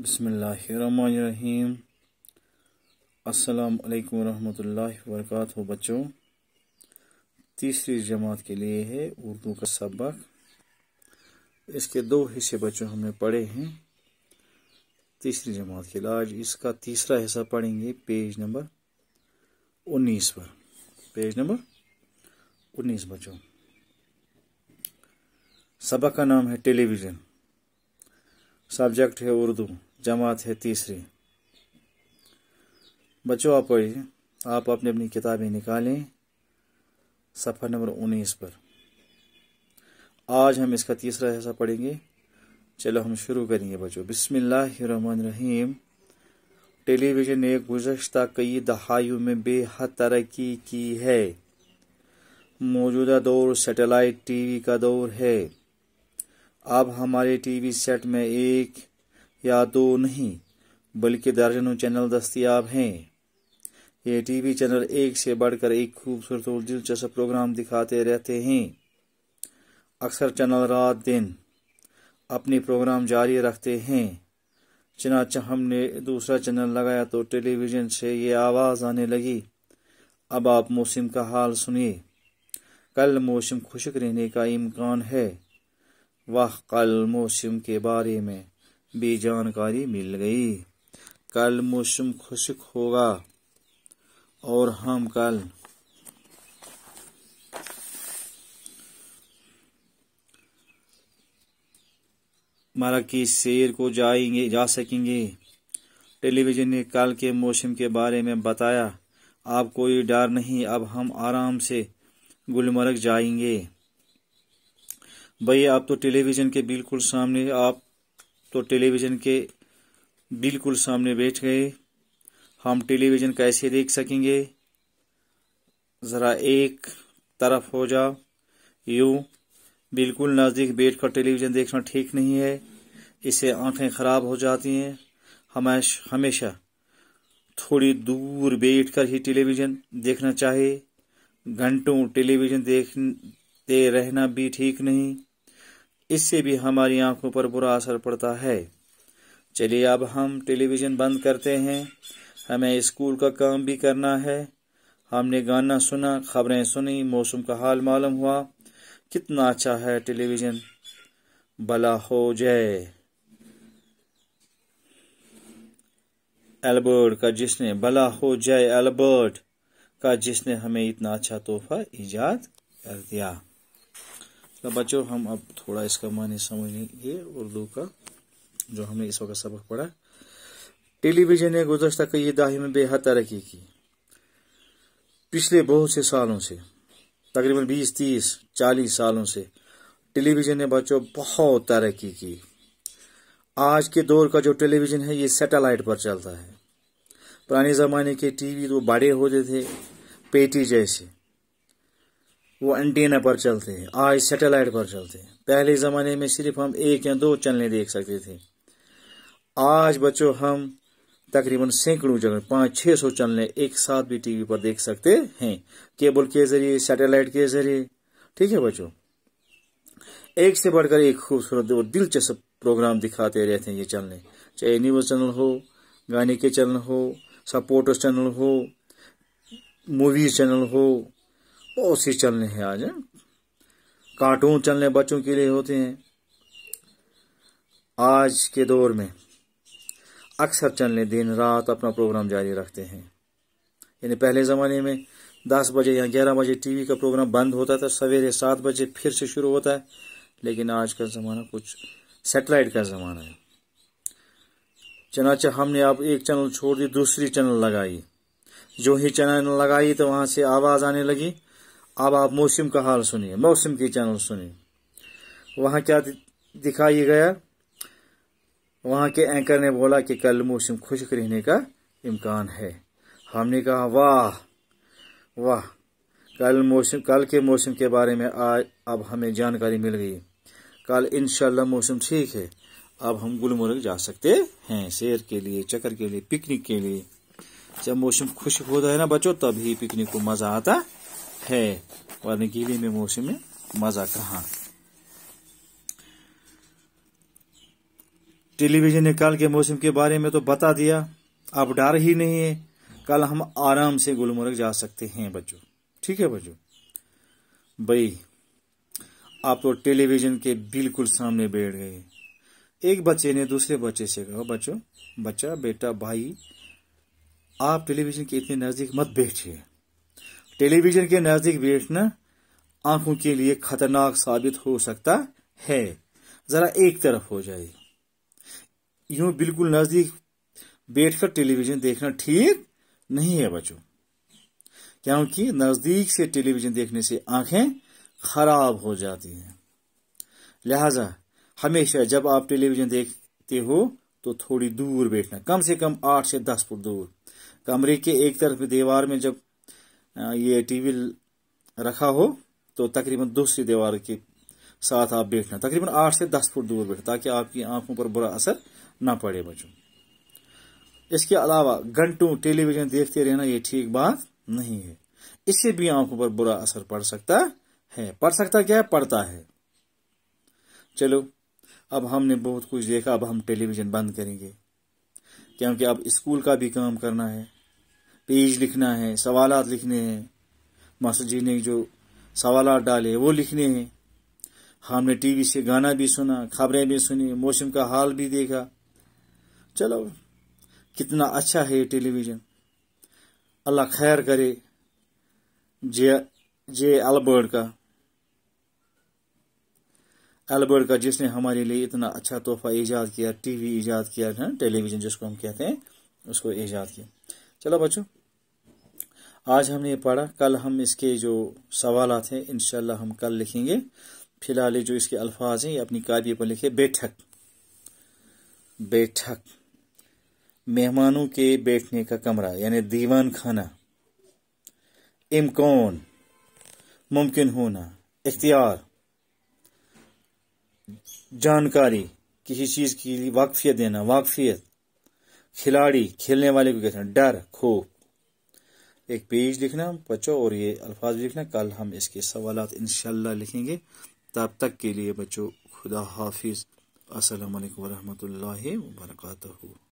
बसमीम् अल्लाम वरम वरक बच्चों तीसरी जमात के लिए है उर्दू का सबक इसके दो हिस्से बच्चों हमने पढ़े हैं तीसरी जमात के लिए आज इसका तीसरा हिस्सा पढ़ेंगे पेज नंबर उन्नीस पर पेज नंबर उन्नीस बच्चों सबक का नाम है टेलीविज़न सब्जेक्ट है उर्दू जमात है तीसरी बच्चों आप पढ़िए आप अपनी अपनी किताबें निकालें सफ़ा नंबर उन्नीस पर आज हम इसका तीसरा हिस्सा पढ़ेंगे चलो हम शुरू करेंगे बच्चों बिस्मिल्लाहिर्रहमानिर्रहीम टेलीविज़न ने गुजशत कई दहाइयों में बेहद तरक्की की है मौजूदा दौर सैटेलाइट टीवी का दौर है अब हमारे टीवी सेट में एक या दो नहीं बल्कि दर्जनों चैनल दस्तियाब हैं ये टीवी चैनल एक से बढ़कर एक खूबसूरत और दिलचस्प प्रोग्राम दिखाते रहते हैं अक्सर चैनल रात दिन अपने प्रोग्राम जारी रखते हैं चनाचा हमने दूसरा चैनल लगाया तो टेलीविज़न से ये आवाज़ आने लगी अब आप मौसम का हाल सुनिए कल मौसम खुशक रहने का इम्कान है वह कल मौसम के बारे में भी जानकारी मिल गई कल मौसम खुशक होगा और हम कल मराकी शेर को जाएंगे जा सकेंगे टेलीविजन ने कल के मौसम के बारे में बताया आप कोई डर नहीं अब हम आराम से गुलमर्ग जाएंगे भाई आप तो टेलीविज़न के बिल्कुल सामने आप तो टेलीविज़न के बिल्कुल सामने बैठ गए हम टेलीविज़न कैसे देख सकेंगे ज़रा एक तरफ हो जा यूं बिल्कुल नज़दीक बैठकर टेलीविज़न देखना ठीक नहीं है इससे आंखें ख़राब हो जाती हैं हमेश हमेशा थोड़ी दूर बैठकर ही टेलीविज़न देखना चाहिए घंटों टेलीविज़न देखते रहना भी ठीक नहीं इससे भी हमारी आंखों पर बुरा असर पड़ता है चलिए अब हम टेलीविज़न बंद करते हैं हमें स्कूल का काम भी करना है हमने गाना सुना खबरें सुनी मौसम का हाल मालूम हुआ कितना अच्छा है टेलीविज़न भला हो जाए एल्बर्ट का जिसने भला हो जाए एल्बर्ट का जिसने हमें इतना अच्छा तोहफा ईजाद कर दिया तो बच्चों हम अब थोड़ा इसका माने समझेंगे उर्दू का जो हमने इस वक्त सबक पढ़ा टेलीविजन ने गुजशत कई दाही में बेहद तरक्की की पिछले बहुत से सालों से तकरीबन बीस तीस चालीस सालों से टेलीविजन ने बच्चों बहुत तरक्की की आज के दौर का जो टेलीविजन है ये सैटेलाइट पर चलता है पुराने ज़माने के टीवी तो बड़े होते थे पेटी जैसे वो एंटीना पर चलते हैं आज सैटेलाइट पर चलते हैं पहले ज़माने में सिर्फ हम एक या दो चैनलें देख सकते थे आज बच्चों हम तकरीबन सैकड़ों चैनल पाँच छः सौ चैनलें एक साथ भी टीवी पर देख सकते हैं केबल के जरिए सैटेलाइट के जरिए ठीक है बच्चों एक से बढ़कर एक खूबसूरत और दिलचस्प प्रोग्राम दिखाते रहते हैं ये चैनलें चाहे न्यूज़ चैनल हो गाने के चैनल हो सपोर्टर्स चैनल हो मूवीज चैनल हो बहुत सी चलने हैं आज कार्टून चलने बच्चों के लिए होते हैं आज के दौर में अक्सर चलने दिन रात अपना प्रोग्राम जारी रखते हैं यानी पहले ज़माने में दस बजे या ग्यारह बजे टीवी का प्रोग्राम बंद होता था सवेरे सात बजे फिर से शुरू होता है लेकिन आज का ज़माना कुछ सेटेलाइट का ज़माना है चनाचा हमने अब एक चैनल छोड़ दी दूसरी चैनल लगाई जो ही चैनल लगाई तो वहां से आवाज़ आने लगी अब आप मौसम का हाल सुनिए मौसम के चैनल सुनिए वहाँ क्या दिखाई गया वहाँ के एंकर ने बोला कि कल मौसम खुश्क रहने का इम्कान है हमने कहा वाह वाह कल मौसम कल के मौसम के बारे में आज अब हमें जानकारी मिल गई कल इनशाला मौसम ठीक है अब हम गुलमर्ग जा सकते हैं शेर के लिए चक्कर के लिए पिकनिक के लिए जब मौसम खुश्क होता है ना बच्चों तभी पिकनिक को मजा आता है और गीले में मौसम में मजा कहा टेलीविजन ने कल के मौसम के बारे में तो बता दिया अब डर ही नहीं है कल हम आराम से गुलमर्ग जा सकते हैं बच्चों ठीक है बच्चों भाई आप तो टेलीविजन के बिल्कुल सामने बैठ गए एक बच्चे ने दूसरे बच्चे से कहा बच्चों बच्चा बेटा भाई आप टेलीविजन के इतने नजदीक मत बैठिए टेलीविजन के नजदीक बैठना आंखों के लिए खतरनाक साबित हो सकता है जरा एक तरफ हो जाए यूं बिल्कुल नजदीक बैठकर टेलीविजन देखना ठीक नहीं है बच्चों क्योंकि नजदीक से टेलीविजन देखने से आंखें खराब हो जाती हैं लिहाजा हमेशा जब आप टेलीविजन देखते हो तो थोड़ी दूर बैठना कम से कम आठ से दस फुट दूर कमरे के एक तरफ दीवार में जब ये टीवी रखा हो तो तकरीबन दूसरी दीवार के साथ आप बैठना तकरीबन आठ से दस फुट दूर बैठना ताकि आपकी आंखों पर बुरा असर ना पड़े बच्चों इसके अलावा घंटों टेलीविजन देखते रहना ये ठीक बात नहीं है इससे भी आंखों पर बुरा असर पड़ सकता है पड़ सकता क्या है पड़ता है चलो अब हमने बहुत कुछ देखा अब हम टेलीविजन बंद करेंगे क्योंकि अब स्कूल का भी काम करना है पेज लिखना है सवाल लिखने हैं मास्टर जी ने जो सवाल डाले वो लिखने हैं हमने टीवी से गाना भी सुना खबरें भी सुनी मौसम का हाल भी देखा चलो कितना अच्छा है ये टेलीविज़न अल्लाह खैर करे जे जे एल्बर्ट का एल्बर्ट का जिसने हमारे लिए इतना अच्छा तोहफा ईजाद किया टीवी ईजाद किया है टेलीविज़न जिसको हम कहते हैं उसको ईजाद किया चलो बच्चों आज हमने ये पढ़ा कल हम इसके जो सवाल हैं इनशाला हम कल लिखेंगे फिलहाल ये जो इसके अल्फाज हैं ये अपनी कापी पर लिखे बैठक बैठक मेहमानों के बैठने का कमरा यानी दीवान खाना इमकोन मुमकिन होना इख्तियार जानकारी किसी चीज़ की वाकफियत देना वाकफियत खिलाड़ी खेलने वाले को कहते हैं डर खूब एक पेज लिखना बच्चों और ये अल्फाज लिखना कल हम इसके सवाल इनशाला लिखेंगे तब तक के लिए बच्चों खुदा हाफिज़ वरहमत लाही वरकू